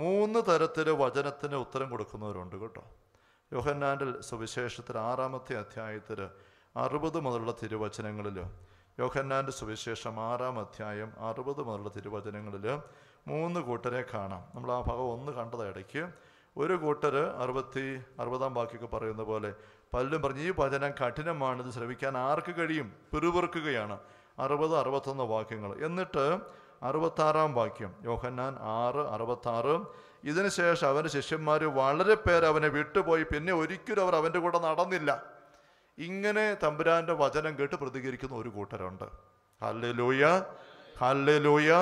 മൂന്ന് തരത്തിൽ വചനത്തിന് ഉത്തരം കൊടുക്കുന്നവരുണ്ട് കേട്ടോ യോഹന്നാൻ്റെ സുവിശേഷത്തിൽ ആറാമത്തെ അധ്യായത്തിൽ അറുപത് മുതലുള്ള തിരുവചനങ്ങളിൽ യോഹന്നാൻ്റെ സുവിശേഷം ആറാം അധ്യായം അറുപത് മുതലുള്ള തിരുവചനങ്ങളിൽ മൂന്ന് കൂട്ടരെ കാണാം നമ്മൾ ആ ഭാഗം ഒന്ന് കണ്ടത് ഇടയ്ക്ക് ഒരു കൂട്ടർ അറുപത്തി അറുപതാം ബാക്കിയൊക്കെ പറയുന്ന പോലെ പലരും പറഞ്ഞു ഈ വചനം കഠിനമാണിത് ശ്രമിക്കാൻ ആർക്ക് കഴിയും പിറുപിറുക്കുകയാണ് അറുപത് അറുപത്തൊന്ന് വാക്യങ്ങൾ എന്നിട്ട് അറുപത്താറാം വാക്യം യോഹന്നാൻ ആറ് അറുപത്താറ് ഇതിനുശേഷം അവൻ്റെ ശിഷ്യന്മാർ വളരെ പേര് അവനെ വിട്ടുപോയി പിന്നെ ഒരിക്കലും അവർ അവൻ്റെ കൂടെ നടന്നില്ല ഇങ്ങനെ തമ്പുരാൻ്റെ വചനം കേട്ട് പ്രതികരിക്കുന്ന ഒരു കൂട്ടരുണ്ട് ഹല്ലേ ലൂയ ഹല്ലേ ലൂയ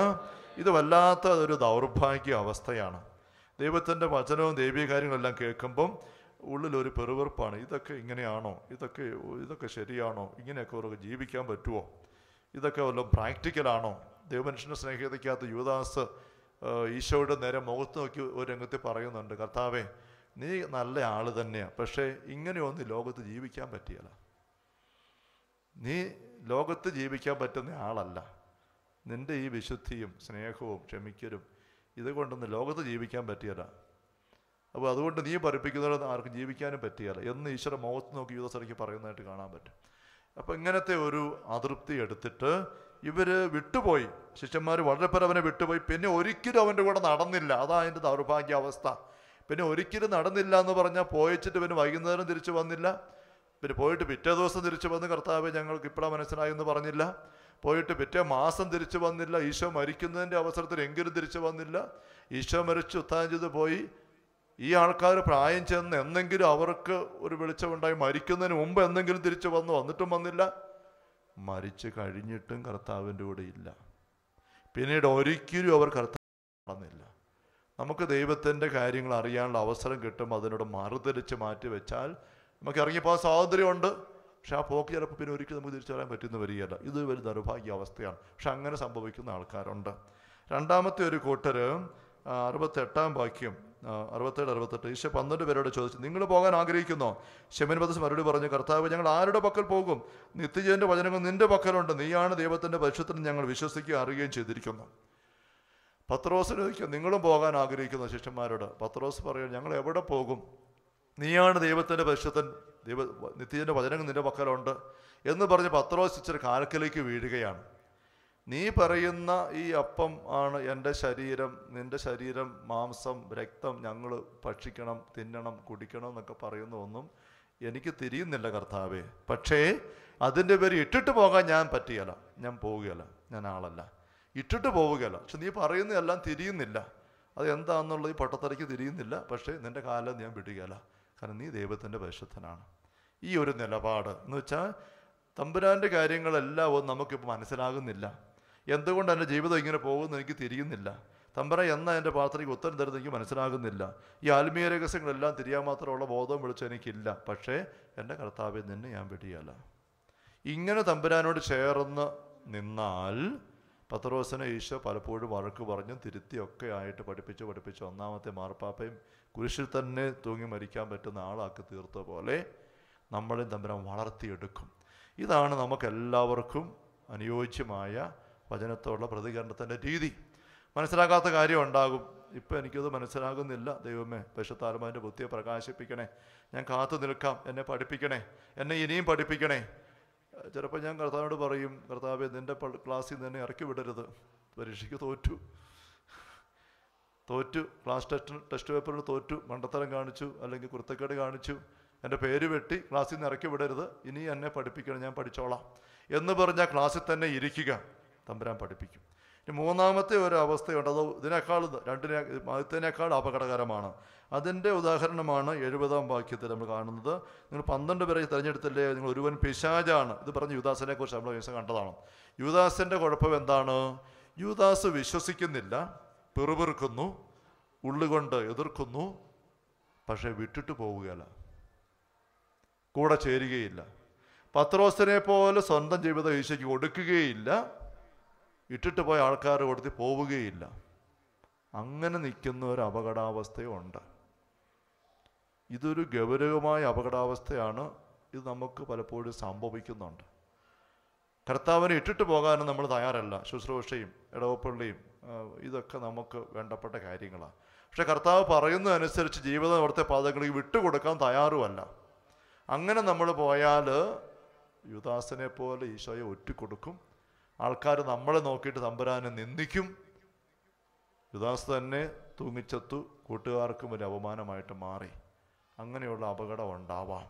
ഇത് വല്ലാത്ത ഒരു ദൗർഭാഗ്യ അവസ്ഥയാണ് ദൈവത്തിൻ്റെ വചനവും കാര്യങ്ങളെല്ലാം കേൾക്കുമ്പം ഉള്ളിലൊരു പെറുവെറുപ്പാണ് ഇതൊക്കെ ഇങ്ങനെയാണോ ഇതൊക്കെ ഇതൊക്കെ ശരിയാണോ ഇങ്ങനെയൊക്കെ അവർക്ക് ജീവിക്കാൻ പറ്റുമോ ഇതൊക്കെ വല്ലതും പ്രാക്ടിക്കലാണോ ദൈവമനുഷ്യനെ സ്നേഹിതയ്ക്കകത്ത് യുവദാസ് ഈശോയുടെ നേരെ മുഖത്ത് നോക്കി ഒരു രംഗത്ത് പറയുന്നുണ്ട് കർത്താവേ നീ നല്ല ആൾ തന്നെയാണ് പക്ഷേ ഇങ്ങനെയൊന്നും ലോകത്ത് ജീവിക്കാൻ പറ്റിയല്ല നീ ലോകത്ത് ജീവിക്കാൻ പറ്റുന്ന ആളല്ല നിൻ്റെ ഈ വിശുദ്ധിയും സ്നേഹവും ക്ഷമിക്കലും ഇതുകൊണ്ടൊന്ന് ലോകത്ത് ജീവിക്കാൻ പറ്റിയല്ല അപ്പോൾ അതുകൊണ്ട് നീ പഠിപ്പിക്കുന്നവരൊന്നും ആർക്കും ജീവിക്കാനും പറ്റിയല്ല എന്ന് ഈശ്വര മുഖത്ത് നോക്കി യുദ്ധസ്ഥലയ്ക്ക് പറയുന്നതായിട്ട് കാണാൻ പറ്റും അപ്പോൾ ഇങ്ങനത്തെ ഒരു അതൃപ്തി എടുത്തിട്ട് ഇവർ വിട്ടുപോയി ശിഷ്യന്മാർ വളരെ പേർ അവനെ വിട്ടുപോയി പിന്നെ ഒരിക്കലും അവൻ്റെ കൂടെ നടന്നില്ല അതാ അതിൻ്റെ ദൗർഭാഗ്യാവസ്ഥ പിന്നെ ഒരിക്കലും നടന്നില്ല എന്ന് പറഞ്ഞാൽ പോയിച്ചിട്ട് പിന്നെ വൈകുന്നേരം തിരിച്ചു വന്നില്ല പിന്നെ പോയിട്ട് പിറ്റേ ദിവസം തിരിച്ചു വന്ന് കർത്താവ് ഞങ്ങൾക്ക് ഇപ്പോഴാണ് മനസ്സിലായി എന്ന് പറഞ്ഞില്ല പോയിട്ട് പിറ്റേ മാസം തിരിച്ചു വന്നില്ല ഈശോ മരിക്കുന്നതിൻ്റെ അവസരത്തിൽ എങ്കിലും തിരിച്ചു വന്നില്ല ഈശോ മരിച്ചു ഉത്താനം ചെയ്ത് പോയി ഈ ആൾക്കാർ പ്രായം ചെന്ന് എന്തെങ്കിലും അവർക്ക് ഒരു വെളിച്ചമുണ്ടായി മരിക്കുന്നതിന് മുമ്പ് എന്തെങ്കിലും തിരിച്ചു വന്നു വന്നിട്ടും വന്നില്ല മരിച്ചു കഴിഞ്ഞിട്ടും കർത്താവിൻ്റെ കൂടെ ഇല്ല പിന്നീട് ഒരിക്കലും അവർ കർത്താവില്ല നമുക്ക് ദൈവത്തിൻ്റെ കാര്യങ്ങൾ അറിയാനുള്ള അവസരം കിട്ടും അതിനോട് മറുതിരിച്ച് മാറ്റി വെച്ചാൽ നമുക്ക് ഇറങ്ങിപ്പോകാൻ സ്വാതന്ത്ര്യമുണ്ട് പക്ഷെ ആ പോക്ക് ചിലപ്പോൾ പിന്നെ ഒരിക്കലും നമുക്ക് തിരിച്ചു വരാൻ പറ്റുന്ന വരികയല്ല ഇത് ഒരു ദൗർഭാഗ്യ അവസ്ഥയാണ് പക്ഷെ അങ്ങനെ സംഭവിക്കുന്ന ആൾക്കാരുണ്ട് രണ്ടാമത്തെ ഒരു കൂട്ടർ അറുപത്തെട്ടാം വാക്യം അറുപത്തേഴ് അറുപത്തെട്ട് ഈശോ പന്ത്രണ്ട് പേരോട് ചോദിച്ചു നിങ്ങൾ പോകാൻ ആഗ്രഹിക്കുന്നോ പദസ് മറുപടി പറഞ്ഞു കർത്താവ് ഞങ്ങൾ ആരുടെ പക്കൽ പോകും നിത്യജീവൻ്റെ വചനങ്ങൾ നിന്റെ പക്കലുണ്ട് നീയാണ് ദൈവത്തിൻ്റെ പരിശുദ്ധത്തിൽ ഞങ്ങൾ വിശ്വസിക്കുകയും അറിയുകയും ചെയ്തിരിക്കുന്നു പത്രോസ് ചോദിക്കും നിങ്ങളും പോകാൻ ആഗ്രഹിക്കുന്നു ശിഷ്യന്മാരോട് പത്രോസ് പറയുക ഞങ്ങൾ എവിടെ പോകും നീയാണ് ദൈവത്തിൻ്റെ പരിശുദ്ധൻ ദൈവ നിത്യജൻ്റെ വചനങ്ങൾ നിന്റെ പക്കലുണ്ട് എന്ന് പറഞ്ഞ് പത്രോസ് ഇച്ചിരി കാലക്കിലേക്ക് വീഴുകയാണ് നീ പറയുന്ന ഈ അപ്പം ആണ് എൻ്റെ ശരീരം നിൻ്റെ ശരീരം മാംസം രക്തം ഞങ്ങൾ ഭക്ഷിക്കണം തിന്നണം കുടിക്കണം എന്നൊക്കെ പറയുന്ന ഒന്നും എനിക്ക് തിരിയുന്നില്ല കർത്താവേ പക്ഷേ അതിൻ്റെ പേര് ഇട്ടിട്ട് പോകാൻ ഞാൻ പറ്റിയല്ല ഞാൻ പോവുകയല്ല ഞാൻ ആളല്ല ഇട്ടിട്ട് പോവുകയല്ല പക്ഷെ നീ പറയുന്ന എല്ലാം തിരിയുന്നില്ല അത് എന്താണെന്നുള്ളത് ഈ പൊട്ടത്തറയ്ക്ക് തിരിയുന്നില്ല പക്ഷേ നിൻ്റെ കാലം ഞാൻ വിടുകയല്ല കാരണം നീ ദൈവത്തിൻ്റെ പരിശുദ്ധനാണ് ഈ ഒരു നിലപാട് എന്ന് വെച്ചാൽ തമ്പുരാൻ്റെ കാര്യങ്ങളെല്ലാം ഒന്നും നമുക്കിപ്പോൾ മനസ്സിലാകുന്നില്ല എന്തുകൊണ്ട് എൻ്റെ ജീവിതം ഇങ്ങനെ പോകുമെന്ന് എനിക്ക് തിരിയുന്നില്ല തമ്പറ എന്ന എൻ്റെ പാത്രയ്ക്ക് ഉത്തരം തരുന്നത് എനിക്ക് മനസ്സിലാകുന്നില്ല ഈ ആത്മീയ രഹസ്യങ്ങളെല്ലാം തിരിയാൻ മാത്രമുള്ള ബോധം വിളിച്ചു എനിക്കില്ല പക്ഷേ എൻ്റെ കർത്താവിൽ നിന്ന് ഞാൻ പിടിയല്ല ഇങ്ങനെ തമ്പുരാനോട് ചേർന്ന് നിന്നാൽ പത്രോസിനെ ഈശോ പലപ്പോഴും വഴക്ക് പറഞ്ഞും തിരുത്തിയൊക്കെ ആയിട്ട് പഠിപ്പിച്ച് പഠിപ്പിച്ച് ഒന്നാമത്തെ മാർപ്പാപ്പയും കുരിശിൽ തന്നെ തൂങ്ങി മരിക്കാൻ പറ്റുന്ന ആളാക്കി തീർത്ത പോലെ നമ്മളെയും തമ്പുരാൻ വളർത്തിയെടുക്കും ഇതാണ് നമുക്കെല്ലാവർക്കും അനുയോജ്യമായ വചനത്തോടുള്ള പ്രതികരണത്തിൻ്റെ രീതി മനസ്സിലാക്കാത്ത കാര്യം ഉണ്ടാകും ഇപ്പം എനിക്കത് മനസ്സിലാകുന്നില്ല ദൈവമേ പരിശുദ്ധാത്മാവിൻ്റെ ബുദ്ധിയെ പ്രകാശിപ്പിക്കണേ ഞാൻ കാത്തു നിൽക്കാം എന്നെ പഠിപ്പിക്കണേ എന്നെ ഇനിയും പഠിപ്പിക്കണേ ചിലപ്പോൾ ഞാൻ കർത്താവിനോട് പറയും കർത്താവ് നിൻ്റെ ക്ലാസ്സിൽ നിന്ന് എന്നെ ഇറക്കി വിടരുത് പരീക്ഷയ്ക്ക് തോറ്റു തോറ്റു ക്ലാസ് ടെസ്റ്റ് ടെസ്റ്റ് പേപ്പറിൽ തോറ്റു മണ്ടത്തരം കാണിച്ചു അല്ലെങ്കിൽ കുർത്തക്കേട് കാണിച്ചു എൻ്റെ പേര് വെട്ടി ക്ലാസ്സിൽ നിന്ന് ഇറക്കി വിടരുത് ഇനി എന്നെ പഠിപ്പിക്കണം ഞാൻ പഠിച്ചോളാം എന്ന് പറഞ്ഞാൽ ക്ലാസ്സിൽ തന്നെ ഇരിക്കുക തമ്പുരാൻ പഠിപ്പിക്കും ഇനി മൂന്നാമത്തെ ഒരു അവസ്ഥയുണ്ട് അത് ഇതിനേക്കാൾ രണ്ടിനെ മതത്തിനേക്കാൾ അപകടകരമാണ് അതിൻ്റെ ഉദാഹരണമാണ് എഴുപതാം വാക്യത്തിൽ നമ്മൾ കാണുന്നത് നിങ്ങൾ പന്ത്രണ്ട് പേരെ തിരഞ്ഞെടുത്തില്ലേ നിങ്ങൾ ഒരുവൻ പിശാജാണ് ഇത് പറഞ്ഞ് യുദാസിനെ കുറിച്ച് നമ്മൾ ദിവസം കണ്ടതാണ് യുദാസിൻ്റെ കുഴപ്പം എന്താണ് യുദാസ് വിശ്വസിക്കുന്നില്ല പിറുപിറുക്കുന്നു ഉള്ളുകൊണ്ട് എതിർക്കുന്നു പക്ഷേ വിട്ടിട്ട് പോവുകയല്ല കൂടെ ചേരുകയില്ല പത്രോസിനെ പോലെ സ്വന്തം ജീവിതം ഈശോയ്ക്ക് കൊടുക്കുകയില്ല ഇട്ടിട്ട് പോയ ആൾക്കാർ കൊടുത്ത് പോവുകയില്ല അങ്ങനെ നിൽക്കുന്ന ഒരു അപകടാവസ്ഥയുണ്ട് ഉണ്ട് ഇതൊരു ഗൗരവമായ അപകടാവസ്ഥയാണ് ഇത് നമുക്ക് പലപ്പോഴും സംഭവിക്കുന്നുണ്ട് കർത്താവിനെ ഇട്ടിട്ട് പോകാനും നമ്മൾ തയ്യാറല്ല ശുശ്രൂഷയും ഇടവപ്പള്ളിയും ഇതൊക്കെ നമുക്ക് വേണ്ടപ്പെട്ട കാര്യങ്ങളാണ് പക്ഷെ കർത്താവ് പറയുന്നതനുസരിച്ച് ജീവിത അവിടുത്തെ പാതകളിൽ വിട്ടുകൊടുക്കാൻ തയ്യാറുമല്ല അങ്ങനെ നമ്മൾ പോയാൽ യുദാസിനെ പോലെ ഈശോയെ ഒറ്റിക്കൊടുക്കും ആൾക്കാർ നമ്മളെ നോക്കിയിട്ട് തമ്പുരാനെ നിന്ദിക്കും യുദാസ് തന്നെ തൂങ്ങിച്ചത്തു കൂട്ടുകാർക്കും ഒരു അപമാനമായിട്ട് മാറി അങ്ങനെയുള്ള അപകടം ഉണ്ടാവാം